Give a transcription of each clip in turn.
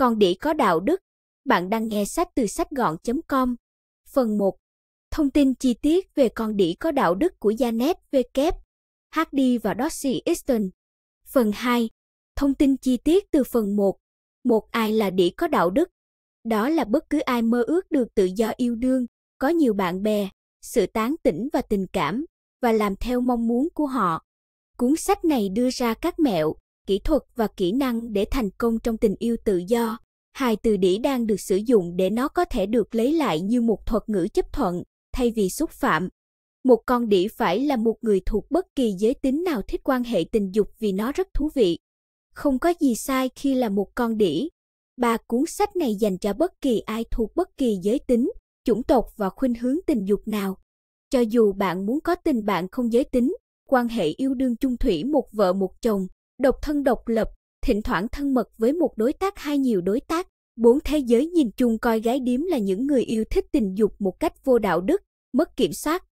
Còn đĩ có đạo đức, bạn đang nghe sách từ sách gọn.com. Phần 1. Thông tin chi tiết về con đĩ có đạo đức của Janet V. Kép, HD và Dossie Easton. Phần 2. Thông tin chi tiết từ phần 1. Một ai là đĩ có đạo đức? Đó là bất cứ ai mơ ước được tự do yêu đương, có nhiều bạn bè, sự tán tỉnh và tình cảm, và làm theo mong muốn của họ. Cuốn sách này đưa ra các mẹo, kỹ thuật và kỹ năng để thành công trong tình yêu tự do hai từ đĩ đang được sử dụng để nó có thể được lấy lại như một thuật ngữ chấp thuận thay vì xúc phạm một con đĩ phải là một người thuộc bất kỳ giới tính nào thích quan hệ tình dục vì nó rất thú vị không có gì sai khi là một con đĩ ba cuốn sách này dành cho bất kỳ ai thuộc bất kỳ giới tính chủng tộc và khuynh hướng tình dục nào cho dù bạn muốn có tình bạn không giới tính quan hệ yêu đương chung thủy một vợ một chồng độc thân độc lập, thỉnh thoảng thân mật với một đối tác hay nhiều đối tác. Bốn thế giới nhìn chung coi gái điếm là những người yêu thích tình dục một cách vô đạo đức, mất kiểm soát.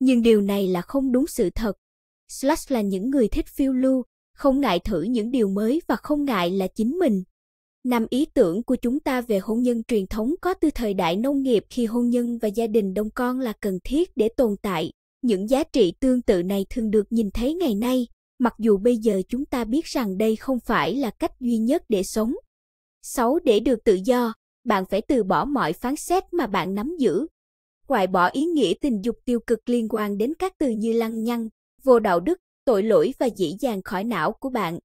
Nhưng điều này là không đúng sự thật. Slash là những người thích phiêu lưu, không ngại thử những điều mới và không ngại là chính mình. Năm ý tưởng của chúng ta về hôn nhân truyền thống có từ thời đại nông nghiệp khi hôn nhân và gia đình đông con là cần thiết để tồn tại. Những giá trị tương tự này thường được nhìn thấy ngày nay mặc dù bây giờ chúng ta biết rằng đây không phải là cách duy nhất để sống. 6. Để được tự do, bạn phải từ bỏ mọi phán xét mà bạn nắm giữ. Loại bỏ ý nghĩa tình dục tiêu cực liên quan đến các từ như lăng nhăng, vô đạo đức, tội lỗi và dĩ dàng khỏi não của bạn.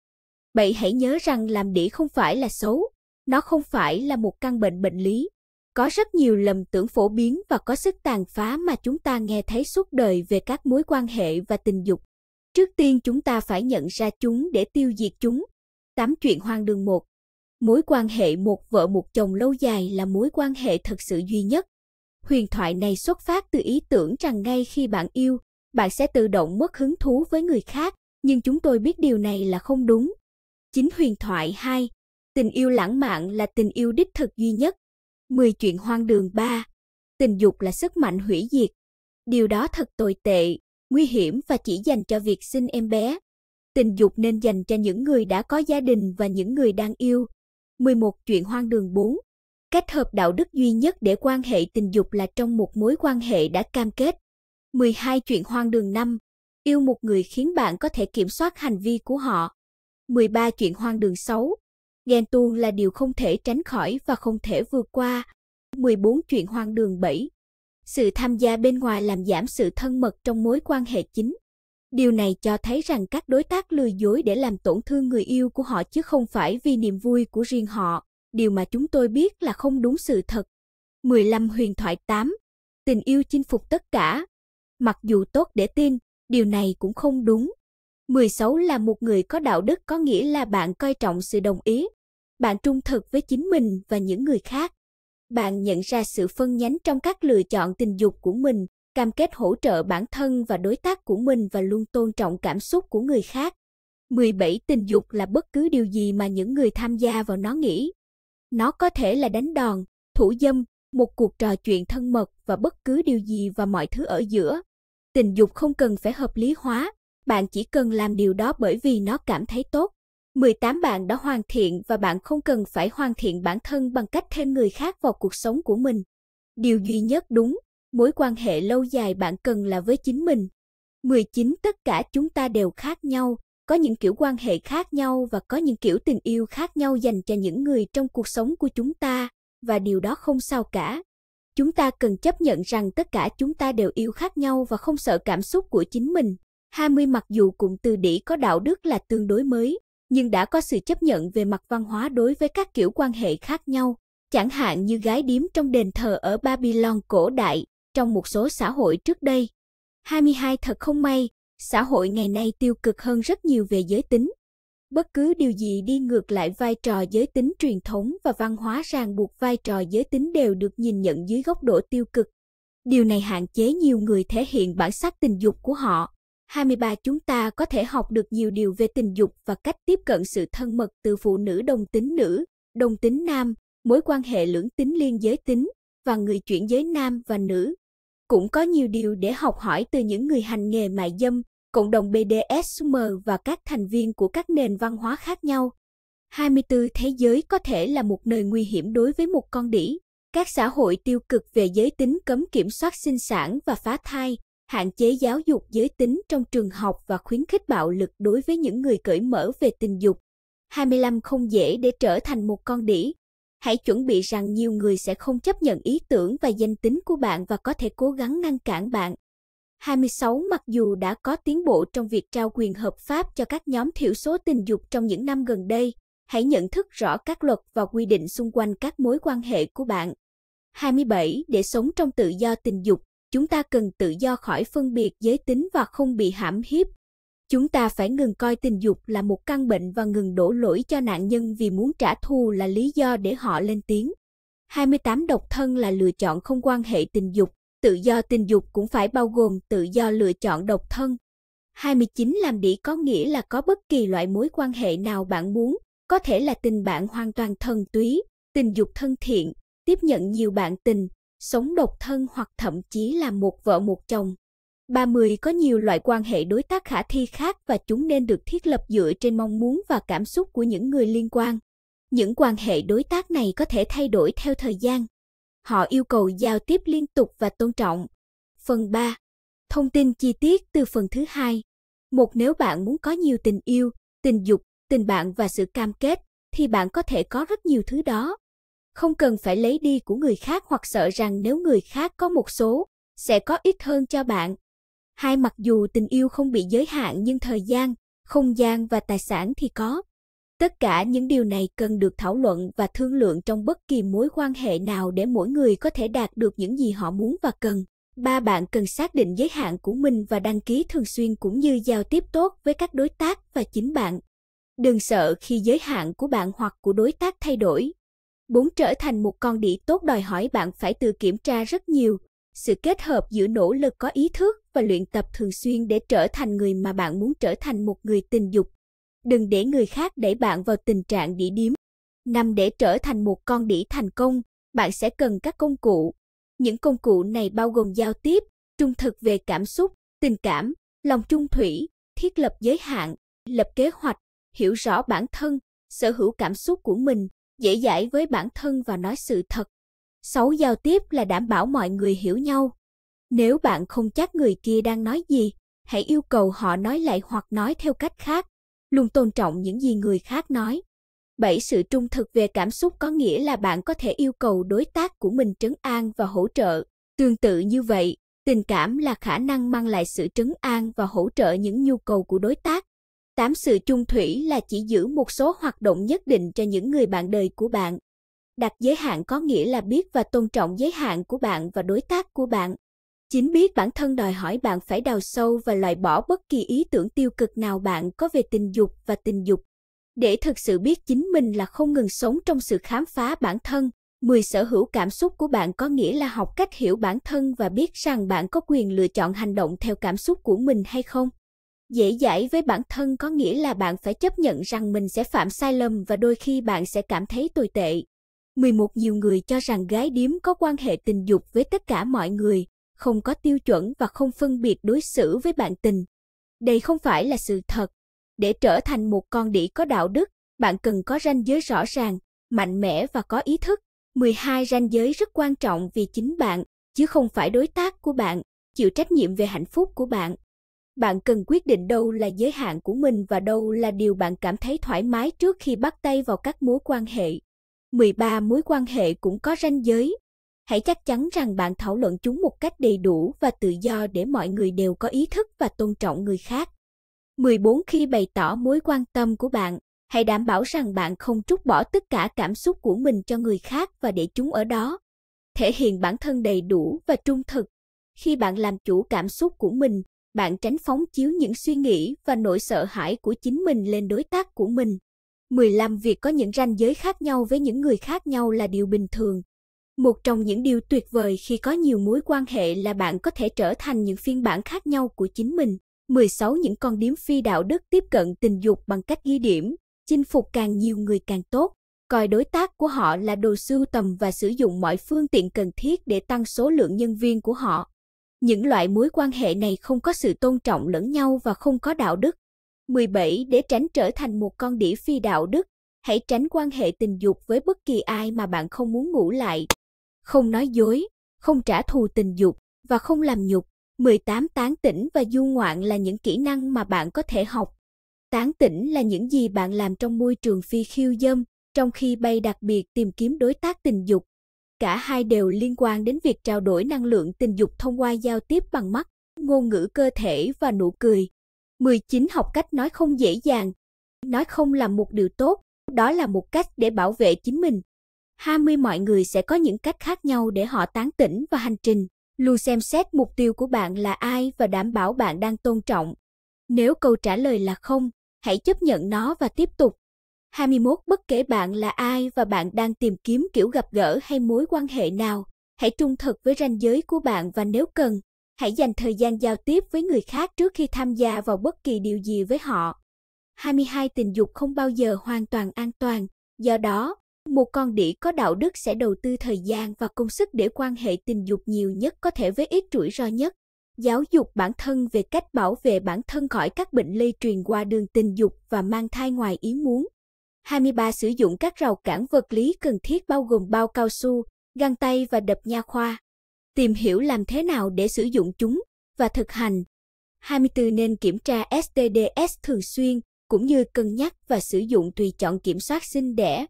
Vậy hãy nhớ rằng làm đĩa không phải là xấu, nó không phải là một căn bệnh bệnh lý. Có rất nhiều lầm tưởng phổ biến và có sức tàn phá mà chúng ta nghe thấy suốt đời về các mối quan hệ và tình dục. Trước tiên chúng ta phải nhận ra chúng để tiêu diệt chúng. Tám chuyện hoang đường một. Mối quan hệ một vợ một chồng lâu dài là mối quan hệ thật sự duy nhất. Huyền thoại này xuất phát từ ý tưởng rằng ngay khi bạn yêu, bạn sẽ tự động mất hứng thú với người khác, nhưng chúng tôi biết điều này là không đúng. Chính huyền thoại 2, tình yêu lãng mạn là tình yêu đích thực duy nhất. 10 chuyện hoang đường 3, tình dục là sức mạnh hủy diệt. Điều đó thật tồi tệ, nguy hiểm và chỉ dành cho việc sinh em bé. Tình dục nên dành cho những người đã có gia đình và những người đang yêu. 11 chuyện hoang đường 4 Cách hợp đạo đức duy nhất để quan hệ tình dục là trong một mối quan hệ đã cam kết. 12 chuyện hoang đường 5 Yêu một người khiến bạn có thể kiểm soát hành vi của họ. 13 chuyện hoang đường 6 Ghen tuông là điều không thể tránh khỏi và không thể vượt qua. 14 chuyện hoang đường 7 sự tham gia bên ngoài làm giảm sự thân mật trong mối quan hệ chính. Điều này cho thấy rằng các đối tác lừa dối để làm tổn thương người yêu của họ chứ không phải vì niềm vui của riêng họ, điều mà chúng tôi biết là không đúng sự thật. 15 huyền thoại 8 Tình yêu chinh phục tất cả Mặc dù tốt để tin, điều này cũng không đúng. 16 là một người có đạo đức có nghĩa là bạn coi trọng sự đồng ý. Bạn trung thực với chính mình và những người khác. Bạn nhận ra sự phân nhánh trong các lựa chọn tình dục của mình, cam kết hỗ trợ bản thân và đối tác của mình và luôn tôn trọng cảm xúc của người khác. 17 tình dục là bất cứ điều gì mà những người tham gia vào nó nghĩ. Nó có thể là đánh đòn, thủ dâm, một cuộc trò chuyện thân mật và bất cứ điều gì và mọi thứ ở giữa. Tình dục không cần phải hợp lý hóa, bạn chỉ cần làm điều đó bởi vì nó cảm thấy tốt. 18 bạn đã hoàn thiện và bạn không cần phải hoàn thiện bản thân bằng cách thêm người khác vào cuộc sống của mình. Điều duy nhất đúng, mối quan hệ lâu dài bạn cần là với chính mình. 19 Tất cả chúng ta đều khác nhau, có những kiểu quan hệ khác nhau và có những kiểu tình yêu khác nhau dành cho những người trong cuộc sống của chúng ta, và điều đó không sao cả. Chúng ta cần chấp nhận rằng tất cả chúng ta đều yêu khác nhau và không sợ cảm xúc của chính mình. 20 Mặc dù cụm từ đĩ có đạo đức là tương đối mới, nhưng đã có sự chấp nhận về mặt văn hóa đối với các kiểu quan hệ khác nhau, chẳng hạn như gái điếm trong đền thờ ở Babylon cổ đại, trong một số xã hội trước đây. 22 thật không may, xã hội ngày nay tiêu cực hơn rất nhiều về giới tính. Bất cứ điều gì đi ngược lại vai trò giới tính truyền thống và văn hóa ràng buộc vai trò giới tính đều được nhìn nhận dưới góc độ tiêu cực. Điều này hạn chế nhiều người thể hiện bản sắc tình dục của họ 23 chúng ta có thể học được nhiều điều về tình dục và cách tiếp cận sự thân mật từ phụ nữ đồng tính nữ, đồng tính nam, mối quan hệ lưỡng tính liên giới tính và người chuyển giới nam và nữ. Cũng có nhiều điều để học hỏi từ những người hành nghề mại dâm, cộng đồng BDSM và các thành viên của các nền văn hóa khác nhau. 24 Thế giới có thể là một nơi nguy hiểm đối với một con đĩ. Các xã hội tiêu cực về giới tính cấm kiểm soát sinh sản và phá thai, hạn chế giáo dục giới tính trong trường học và khuyến khích bạo lực đối với những người cởi mở về tình dục. 25 không dễ để trở thành một con đĩ. Hãy chuẩn bị rằng nhiều người sẽ không chấp nhận ý tưởng và danh tính của bạn và có thể cố gắng ngăn cản bạn. 26 Mặc dù đã có tiến bộ trong việc trao quyền hợp pháp cho các nhóm thiểu số tình dục trong những năm gần đây, hãy nhận thức rõ các luật và quy định xung quanh các mối quan hệ của bạn. 27 Để sống trong tự do tình dục, chúng ta cần tự do khỏi phân biệt giới tính và không bị hãm hiếp. Chúng ta phải ngừng coi tình dục là một căn bệnh và ngừng đổ lỗi cho nạn nhân vì muốn trả thù là lý do để họ lên tiếng. 28 độc thân là lựa chọn không quan hệ tình dục, tự do tình dục cũng phải bao gồm tự do lựa chọn độc thân. 29 làm đĩ có nghĩa là có bất kỳ loại mối quan hệ nào bạn muốn, có thể là tình bạn hoàn toàn thân túy, tình dục thân thiện, tiếp nhận nhiều bạn tình, sống độc thân hoặc thậm chí là một vợ một chồng. 30 có nhiều loại quan hệ đối tác khả thi khác và chúng nên được thiết lập dựa trên mong muốn và cảm xúc của những người liên quan. Những quan hệ đối tác này có thể thay đổi theo thời gian. Họ yêu cầu giao tiếp liên tục và tôn trọng. Phần 3. Thông tin chi tiết từ phần thứ hai. Một nếu bạn muốn có nhiều tình yêu, tình dục, tình bạn và sự cam kết thì bạn có thể có rất nhiều thứ đó không cần phải lấy đi của người khác hoặc sợ rằng nếu người khác có một số sẽ có ít hơn cho bạn. Hai mặc dù tình yêu không bị giới hạn nhưng thời gian, không gian và tài sản thì có. Tất cả những điều này cần được thảo luận và thương lượng trong bất kỳ mối quan hệ nào để mỗi người có thể đạt được những gì họ muốn và cần. Ba bạn cần xác định giới hạn của mình và đăng ký thường xuyên cũng như giao tiếp tốt với các đối tác và chính bạn. Đừng sợ khi giới hạn của bạn hoặc của đối tác thay đổi, Muốn trở thành một con đĩ tốt đòi hỏi bạn phải tự kiểm tra rất nhiều. Sự kết hợp giữa nỗ lực có ý thức và luyện tập thường xuyên để trở thành người mà bạn muốn trở thành một người tình dục. Đừng để người khác đẩy bạn vào tình trạng đĩ điếm. Năm để trở thành một con đĩ thành công, bạn sẽ cần các công cụ. Những công cụ này bao gồm giao tiếp, trung thực về cảm xúc, tình cảm, lòng trung thủy, thiết lập giới hạn, lập kế hoạch, hiểu rõ bản thân, sở hữu cảm xúc của mình dễ dãi với bản thân và nói sự thật. Xấu giao tiếp là đảm bảo mọi người hiểu nhau. Nếu bạn không chắc người kia đang nói gì, hãy yêu cầu họ nói lại hoặc nói theo cách khác, luôn tôn trọng những gì người khác nói. bảy Sự trung thực về cảm xúc có nghĩa là bạn có thể yêu cầu đối tác của mình trấn an và hỗ trợ. Tương tự như vậy, tình cảm là khả năng mang lại sự trấn an và hỗ trợ những nhu cầu của đối tác Tám sự chung thủy là chỉ giữ một số hoạt động nhất định cho những người bạn đời của bạn. Đặt giới hạn có nghĩa là biết và tôn trọng giới hạn của bạn và đối tác của bạn. Chính biết bản thân đòi hỏi bạn phải đào sâu và loại bỏ bất kỳ ý tưởng tiêu cực nào bạn có về tình dục và tình dục. Để thực sự biết chính mình là không ngừng sống trong sự khám phá bản thân, 10 sở hữu cảm xúc của bạn có nghĩa là học cách hiểu bản thân và biết rằng bạn có quyền lựa chọn hành động theo cảm xúc của mình hay không. Dễ dãi với bản thân có nghĩa là bạn phải chấp nhận rằng mình sẽ phạm sai lầm và đôi khi bạn sẽ cảm thấy tồi tệ. 11 nhiều người cho rằng gái điếm có quan hệ tình dục với tất cả mọi người, không có tiêu chuẩn và không phân biệt đối xử với bạn tình. Đây không phải là sự thật. Để trở thành một con đĩ có đạo đức, bạn cần có ranh giới rõ ràng, mạnh mẽ và có ý thức. 12 ranh giới rất quan trọng vì chính bạn, chứ không phải đối tác của bạn, chịu trách nhiệm về hạnh phúc của bạn bạn cần quyết định đâu là giới hạn của mình và đâu là điều bạn cảm thấy thoải mái trước khi bắt tay vào các mối quan hệ. 13 mối quan hệ cũng có ranh giới. Hãy chắc chắn rằng bạn thảo luận chúng một cách đầy đủ và tự do để mọi người đều có ý thức và tôn trọng người khác. 14 khi bày tỏ mối quan tâm của bạn, hãy đảm bảo rằng bạn không trút bỏ tất cả cảm xúc của mình cho người khác và để chúng ở đó. Thể hiện bản thân đầy đủ và trung thực. Khi bạn làm chủ cảm xúc của mình, bạn tránh phóng chiếu những suy nghĩ và nỗi sợ hãi của chính mình lên đối tác của mình. 15. Việc có những ranh giới khác nhau với những người khác nhau là điều bình thường. Một trong những điều tuyệt vời khi có nhiều mối quan hệ là bạn có thể trở thành những phiên bản khác nhau của chính mình. 16. Những con điếm phi đạo đức tiếp cận tình dục bằng cách ghi điểm, chinh phục càng nhiều người càng tốt, coi đối tác của họ là đồ sưu tầm và sử dụng mọi phương tiện cần thiết để tăng số lượng nhân viên của họ. Những loại mối quan hệ này không có sự tôn trọng lẫn nhau và không có đạo đức. 17. Để tránh trở thành một con đĩ phi đạo đức, hãy tránh quan hệ tình dục với bất kỳ ai mà bạn không muốn ngủ lại. Không nói dối, không trả thù tình dục và không làm nhục. 18. Tán tỉnh và du ngoạn là những kỹ năng mà bạn có thể học. Tán tỉnh là những gì bạn làm trong môi trường phi khiêu dâm, trong khi bay đặc biệt tìm kiếm đối tác tình dục cả hai đều liên quan đến việc trao đổi năng lượng tình dục thông qua giao tiếp bằng mắt, ngôn ngữ cơ thể và nụ cười. 19. Học cách nói không dễ dàng. Nói không là một điều tốt, đó là một cách để bảo vệ chính mình. 20. Mọi người sẽ có những cách khác nhau để họ tán tỉnh và hành trình. Luôn xem xét mục tiêu của bạn là ai và đảm bảo bạn đang tôn trọng. Nếu câu trả lời là không, hãy chấp nhận nó và tiếp tục. 21. Bất kể bạn là ai và bạn đang tìm kiếm kiểu gặp gỡ hay mối quan hệ nào, hãy trung thực với ranh giới của bạn và nếu cần, hãy dành thời gian giao tiếp với người khác trước khi tham gia vào bất kỳ điều gì với họ. 22. Tình dục không bao giờ hoàn toàn an toàn, do đó, một con đĩ có đạo đức sẽ đầu tư thời gian và công sức để quan hệ tình dục nhiều nhất có thể với ít rủi ro nhất. Giáo dục bản thân về cách bảo vệ bản thân khỏi các bệnh lây truyền qua đường tình dục và mang thai ngoài ý muốn. 23 sử dụng các rào cản vật lý cần thiết bao gồm bao cao su, găng tay và đập nha khoa. Tìm hiểu làm thế nào để sử dụng chúng và thực hành. 24 nên kiểm tra STDS thường xuyên cũng như cân nhắc và sử dụng tùy chọn kiểm soát sinh đẻ.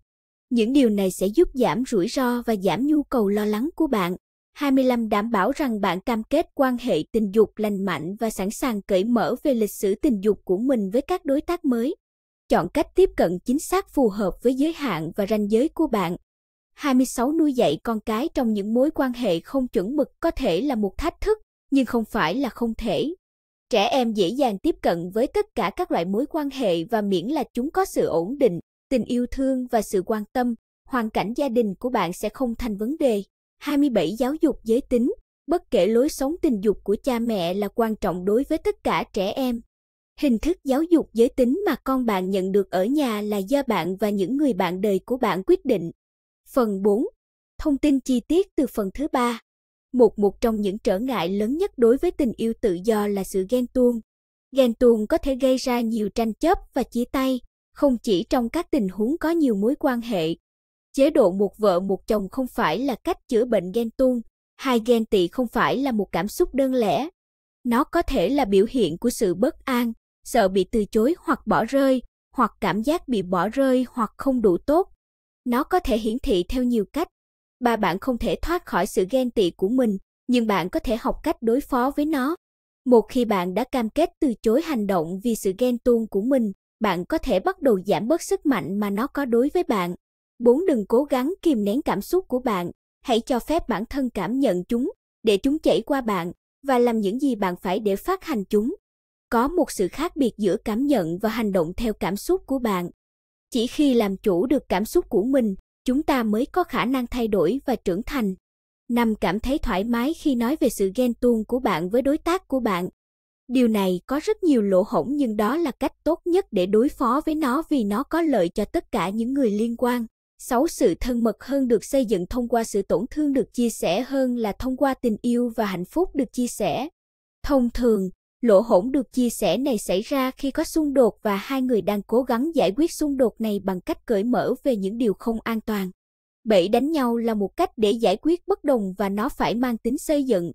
Những điều này sẽ giúp giảm rủi ro và giảm nhu cầu lo lắng của bạn. 25 đảm bảo rằng bạn cam kết quan hệ tình dục lành mạnh và sẵn sàng cởi mở về lịch sử tình dục của mình với các đối tác mới chọn cách tiếp cận chính xác phù hợp với giới hạn và ranh giới của bạn. 26 nuôi dạy con cái trong những mối quan hệ không chuẩn mực có thể là một thách thức, nhưng không phải là không thể. Trẻ em dễ dàng tiếp cận với tất cả các loại mối quan hệ và miễn là chúng có sự ổn định, tình yêu thương và sự quan tâm, hoàn cảnh gia đình của bạn sẽ không thành vấn đề. 27 giáo dục giới tính Bất kể lối sống tình dục của cha mẹ là quan trọng đối với tất cả trẻ em. Hình thức giáo dục giới tính mà con bạn nhận được ở nhà là do bạn và những người bạn đời của bạn quyết định. Phần 4. Thông tin chi tiết từ phần thứ ba. Một một trong những trở ngại lớn nhất đối với tình yêu tự do là sự ghen tuông. Ghen tuông có thể gây ra nhiều tranh chấp và chia tay, không chỉ trong các tình huống có nhiều mối quan hệ. Chế độ một vợ một chồng không phải là cách chữa bệnh ghen tuông, hai ghen tị không phải là một cảm xúc đơn lẻ. Nó có thể là biểu hiện của sự bất an, sợ bị từ chối hoặc bỏ rơi, hoặc cảm giác bị bỏ rơi hoặc không đủ tốt. Nó có thể hiển thị theo nhiều cách. Ba bạn không thể thoát khỏi sự ghen tị của mình, nhưng bạn có thể học cách đối phó với nó. Một khi bạn đã cam kết từ chối hành động vì sự ghen tuông của mình, bạn có thể bắt đầu giảm bớt sức mạnh mà nó có đối với bạn. 4. Đừng cố gắng kìm nén cảm xúc của bạn, hãy cho phép bản thân cảm nhận chúng, để chúng chảy qua bạn và làm những gì bạn phải để phát hành chúng có một sự khác biệt giữa cảm nhận và hành động theo cảm xúc của bạn chỉ khi làm chủ được cảm xúc của mình chúng ta mới có khả năng thay đổi và trưởng thành năm cảm thấy thoải mái khi nói về sự ghen tuông của bạn với đối tác của bạn điều này có rất nhiều lỗ hổng nhưng đó là cách tốt nhất để đối phó với nó vì nó có lợi cho tất cả những người liên quan sáu sự thân mật hơn được xây dựng thông qua sự tổn thương được chia sẻ hơn là thông qua tình yêu và hạnh phúc được chia sẻ thông thường Lỗ hổng được chia sẻ này xảy ra khi có xung đột và hai người đang cố gắng giải quyết xung đột này bằng cách cởi mở về những điều không an toàn. Bẫy đánh nhau là một cách để giải quyết bất đồng và nó phải mang tính xây dựng.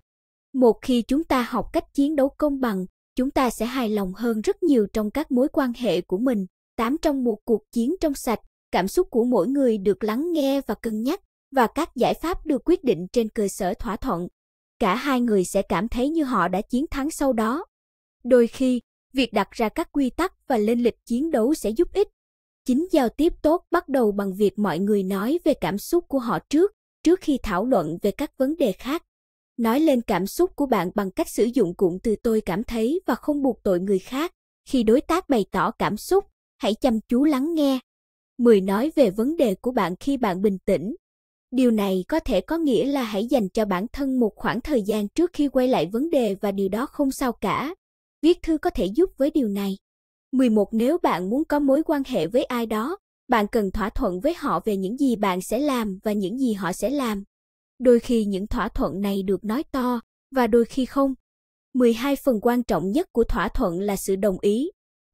Một khi chúng ta học cách chiến đấu công bằng, chúng ta sẽ hài lòng hơn rất nhiều trong các mối quan hệ của mình. Tám trong một cuộc chiến trong sạch, cảm xúc của mỗi người được lắng nghe và cân nhắc và các giải pháp được quyết định trên cơ sở thỏa thuận. Cả hai người sẽ cảm thấy như họ đã chiến thắng sau đó. Đôi khi, việc đặt ra các quy tắc và lên lịch chiến đấu sẽ giúp ích. Chính giao tiếp tốt bắt đầu bằng việc mọi người nói về cảm xúc của họ trước, trước khi thảo luận về các vấn đề khác. Nói lên cảm xúc của bạn bằng cách sử dụng cụm từ tôi cảm thấy và không buộc tội người khác. Khi đối tác bày tỏ cảm xúc, hãy chăm chú lắng nghe. mười nói về vấn đề của bạn khi bạn bình tĩnh. Điều này có thể có nghĩa là hãy dành cho bản thân một khoảng thời gian trước khi quay lại vấn đề và điều đó không sao cả viết thư có thể giúp với điều này. 11 Nếu bạn muốn có mối quan hệ với ai đó, bạn cần thỏa thuận với họ về những gì bạn sẽ làm và những gì họ sẽ làm. Đôi khi những thỏa thuận này được nói to và đôi khi không. 12 phần quan trọng nhất của thỏa thuận là sự đồng ý.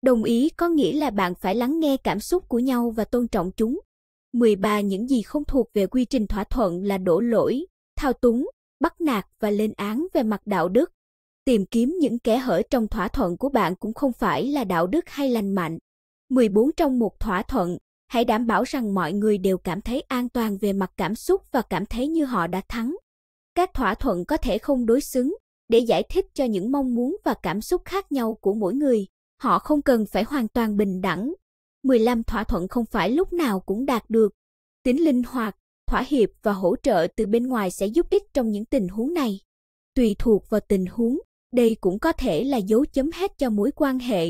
Đồng ý có nghĩa là bạn phải lắng nghe cảm xúc của nhau và tôn trọng chúng. 13 Những gì không thuộc về quy trình thỏa thuận là đổ lỗi, thao túng, bắt nạt và lên án về mặt đạo đức tìm kiếm những kẽ hở trong thỏa thuận của bạn cũng không phải là đạo đức hay lành mạnh. 14 trong một thỏa thuận, hãy đảm bảo rằng mọi người đều cảm thấy an toàn về mặt cảm xúc và cảm thấy như họ đã thắng. Các thỏa thuận có thể không đối xứng để giải thích cho những mong muốn và cảm xúc khác nhau của mỗi người, họ không cần phải hoàn toàn bình đẳng. 15 thỏa thuận không phải lúc nào cũng đạt được. Tính linh hoạt, thỏa hiệp và hỗ trợ từ bên ngoài sẽ giúp ích trong những tình huống này. Tùy thuộc vào tình huống, đây cũng có thể là dấu chấm hết cho mối quan hệ.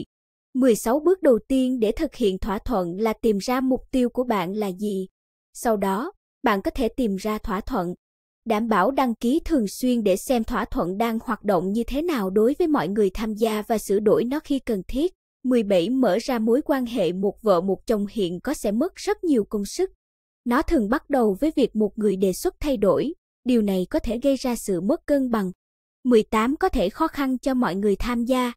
16 bước đầu tiên để thực hiện thỏa thuận là tìm ra mục tiêu của bạn là gì. Sau đó, bạn có thể tìm ra thỏa thuận. Đảm bảo đăng ký thường xuyên để xem thỏa thuận đang hoạt động như thế nào đối với mọi người tham gia và sửa đổi nó khi cần thiết. 17 mở ra mối quan hệ một vợ một chồng hiện có sẽ mất rất nhiều công sức. Nó thường bắt đầu với việc một người đề xuất thay đổi, điều này có thể gây ra sự mất cân bằng 18 có thể khó khăn cho mọi người tham gia.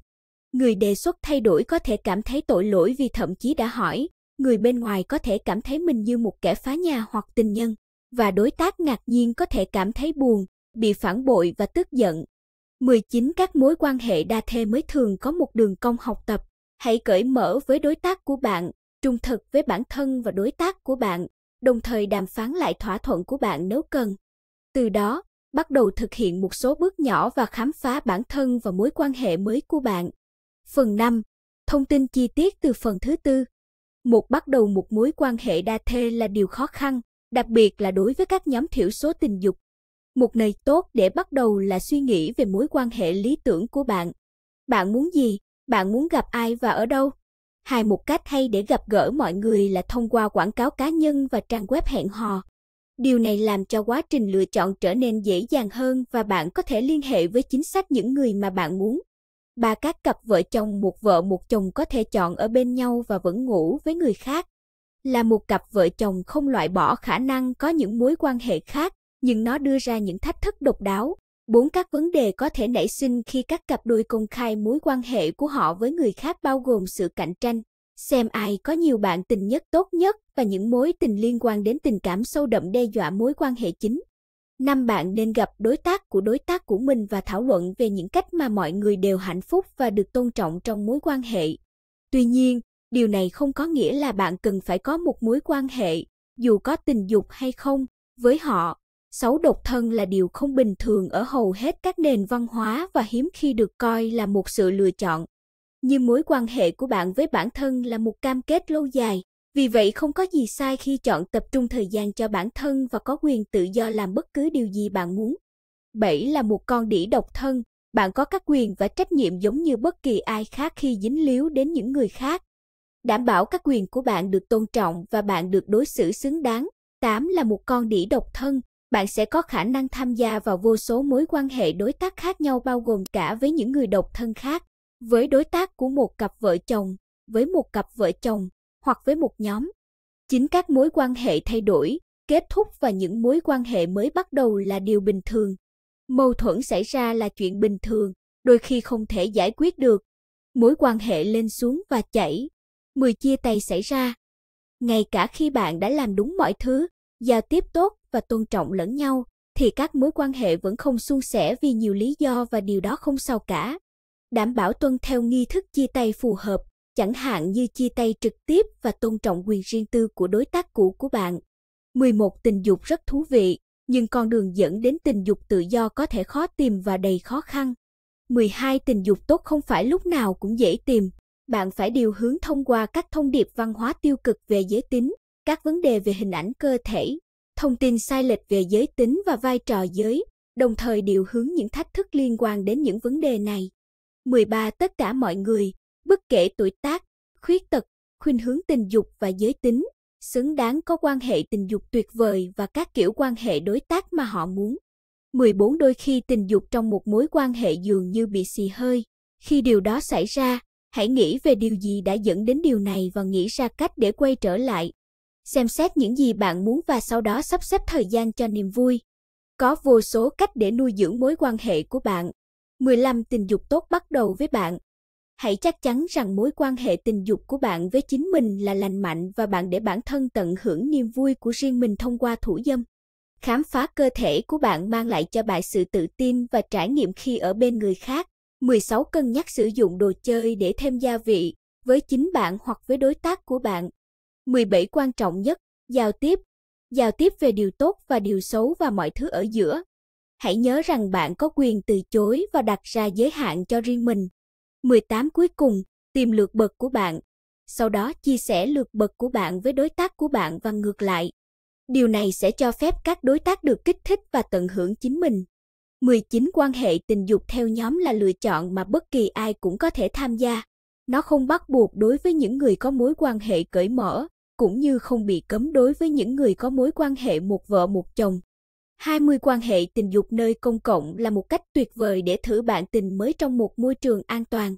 Người đề xuất thay đổi có thể cảm thấy tội lỗi vì thậm chí đã hỏi, người bên ngoài có thể cảm thấy mình như một kẻ phá nhà hoặc tình nhân, và đối tác ngạc nhiên có thể cảm thấy buồn, bị phản bội và tức giận. 19. Các mối quan hệ đa thê mới thường có một đường cong học tập. Hãy cởi mở với đối tác của bạn, trung thực với bản thân và đối tác của bạn, đồng thời đàm phán lại thỏa thuận của bạn nếu cần. Từ đó, bắt đầu thực hiện một số bước nhỏ và khám phá bản thân và mối quan hệ mới của bạn. Phần 5. Thông tin chi tiết từ phần thứ tư. Một bắt đầu một mối quan hệ đa thê là điều khó khăn, đặc biệt là đối với các nhóm thiểu số tình dục. Một nơi tốt để bắt đầu là suy nghĩ về mối quan hệ lý tưởng của bạn. Bạn muốn gì? Bạn muốn gặp ai và ở đâu? Hai một cách hay để gặp gỡ mọi người là thông qua quảng cáo cá nhân và trang web hẹn hò. Điều này làm cho quá trình lựa chọn trở nên dễ dàng hơn và bạn có thể liên hệ với chính xác những người mà bạn muốn. Ba các cặp vợ chồng một vợ một chồng có thể chọn ở bên nhau và vẫn ngủ với người khác. Là một cặp vợ chồng không loại bỏ khả năng có những mối quan hệ khác, nhưng nó đưa ra những thách thức độc đáo. Bốn các vấn đề có thể nảy sinh khi các cặp đôi công khai mối quan hệ của họ với người khác bao gồm sự cạnh tranh, xem ai có nhiều bạn tình nhất tốt nhất và những mối tình liên quan đến tình cảm sâu đậm đe dọa mối quan hệ chính. Năm bạn nên gặp đối tác của đối tác của mình và thảo luận về những cách mà mọi người đều hạnh phúc và được tôn trọng trong mối quan hệ. Tuy nhiên, điều này không có nghĩa là bạn cần phải có một mối quan hệ, dù có tình dục hay không, với họ. Xấu độc thân là điều không bình thường ở hầu hết các nền văn hóa và hiếm khi được coi là một sự lựa chọn nhưng mối quan hệ của bạn với bản thân là một cam kết lâu dài vì vậy không có gì sai khi chọn tập trung thời gian cho bản thân và có quyền tự do làm bất cứ điều gì bạn muốn. bảy là một con đĩ độc thân, bạn có các quyền và trách nhiệm giống như bất kỳ ai khác khi dính líu đến những người khác. Đảm bảo các quyền của bạn được tôn trọng và bạn được đối xử xứng đáng. tám là một con đĩ độc thân, bạn sẽ có khả năng tham gia vào vô số mối quan hệ đối tác khác nhau bao gồm cả với những người độc thân khác với đối tác của một cặp vợ chồng, với một cặp vợ chồng hoặc với một nhóm. Chính các mối quan hệ thay đổi, kết thúc và những mối quan hệ mới bắt đầu là điều bình thường. Mâu thuẫn xảy ra là chuyện bình thường, đôi khi không thể giải quyết được. Mối quan hệ lên xuống và chảy, mười chia tay xảy ra. Ngay cả khi bạn đã làm đúng mọi thứ, giao tiếp tốt và tôn trọng lẫn nhau, thì các mối quan hệ vẫn không suôn sẻ vì nhiều lý do và điều đó không sao cả đảm bảo tuân theo nghi thức chia tay phù hợp, chẳng hạn như chia tay trực tiếp và tôn trọng quyền riêng tư của đối tác cũ của bạn. 11 tình dục rất thú vị, nhưng con đường dẫn đến tình dục tự do có thể khó tìm và đầy khó khăn. 12 tình dục tốt không phải lúc nào cũng dễ tìm, bạn phải điều hướng thông qua các thông điệp văn hóa tiêu cực về giới tính, các vấn đề về hình ảnh cơ thể, thông tin sai lệch về giới tính và vai trò giới, đồng thời điều hướng những thách thức liên quan đến những vấn đề này. 13 tất cả mọi người, bất kể tuổi tác, khuyết tật, khuynh hướng tình dục và giới tính, xứng đáng có quan hệ tình dục tuyệt vời và các kiểu quan hệ đối tác mà họ muốn. 14 đôi khi tình dục trong một mối quan hệ dường như bị xì hơi. Khi điều đó xảy ra, hãy nghĩ về điều gì đã dẫn đến điều này và nghĩ ra cách để quay trở lại. Xem xét những gì bạn muốn và sau đó sắp xếp thời gian cho niềm vui. Có vô số cách để nuôi dưỡng mối quan hệ của bạn. 15 tình dục tốt bắt đầu với bạn. Hãy chắc chắn rằng mối quan hệ tình dục của bạn với chính mình là lành mạnh và bạn để bản thân tận hưởng niềm vui của riêng mình thông qua thủ dâm. Khám phá cơ thể của bạn mang lại cho bạn sự tự tin và trải nghiệm khi ở bên người khác. 16 cân nhắc sử dụng đồ chơi để thêm gia vị với chính bạn hoặc với đối tác của bạn. 17 quan trọng nhất, giao tiếp. Giao tiếp về điều tốt và điều xấu và mọi thứ ở giữa hãy nhớ rằng bạn có quyền từ chối và đặt ra giới hạn cho riêng mình. 18 cuối cùng, tìm lượt bậc của bạn, sau đó chia sẻ lượt bậc của bạn với đối tác của bạn và ngược lại. Điều này sẽ cho phép các đối tác được kích thích và tận hưởng chính mình. 19 quan hệ tình dục theo nhóm là lựa chọn mà bất kỳ ai cũng có thể tham gia. Nó không bắt buộc đối với những người có mối quan hệ cởi mở, cũng như không bị cấm đối với những người có mối quan hệ một vợ một chồng. 20 quan hệ tình dục nơi công cộng là một cách tuyệt vời để thử bạn tình mới trong một môi trường an toàn.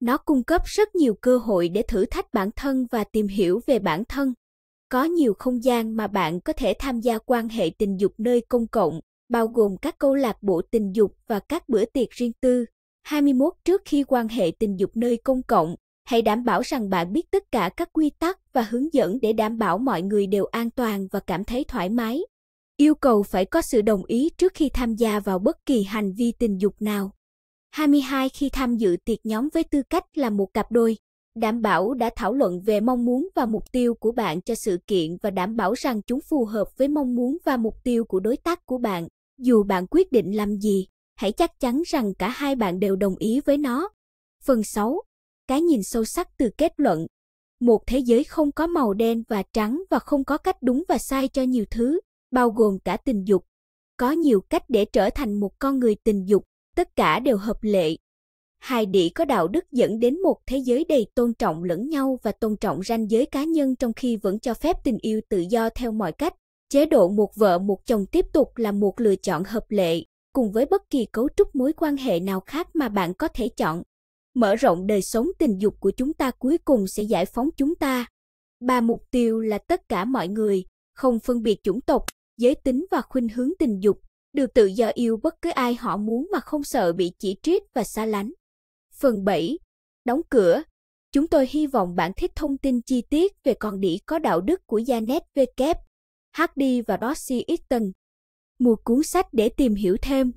Nó cung cấp rất nhiều cơ hội để thử thách bản thân và tìm hiểu về bản thân. Có nhiều không gian mà bạn có thể tham gia quan hệ tình dục nơi công cộng, bao gồm các câu lạc bộ tình dục và các bữa tiệc riêng tư. 21 Trước khi quan hệ tình dục nơi công cộng, hãy đảm bảo rằng bạn biết tất cả các quy tắc và hướng dẫn để đảm bảo mọi người đều an toàn và cảm thấy thoải mái Yêu cầu phải có sự đồng ý trước khi tham gia vào bất kỳ hành vi tình dục nào. 22 khi tham dự tiệc nhóm với tư cách là một cặp đôi, đảm bảo đã thảo luận về mong muốn và mục tiêu của bạn cho sự kiện và đảm bảo rằng chúng phù hợp với mong muốn và mục tiêu của đối tác của bạn. Dù bạn quyết định làm gì, hãy chắc chắn rằng cả hai bạn đều đồng ý với nó. Phần 6. Cái nhìn sâu sắc từ kết luận. Một thế giới không có màu đen và trắng và không có cách đúng và sai cho nhiều thứ bao gồm cả tình dục. Có nhiều cách để trở thành một con người tình dục, tất cả đều hợp lệ. Hai đĩ có đạo đức dẫn đến một thế giới đầy tôn trọng lẫn nhau và tôn trọng ranh giới cá nhân trong khi vẫn cho phép tình yêu tự do theo mọi cách. Chế độ một vợ một chồng tiếp tục là một lựa chọn hợp lệ, cùng với bất kỳ cấu trúc mối quan hệ nào khác mà bạn có thể chọn. Mở rộng đời sống tình dục của chúng ta cuối cùng sẽ giải phóng chúng ta. Ba mục tiêu là tất cả mọi người, không phân biệt chủng tộc, giới tính và khuynh hướng tình dục, được tự do yêu bất cứ ai họ muốn mà không sợ bị chỉ trích và xa lánh. Phần 7. Đóng cửa. Chúng tôi hy vọng bạn thích thông tin chi tiết về con đĩ có đạo đức của Janet V. W. HD và Rossi Eaton. Mua cuốn sách để tìm hiểu thêm.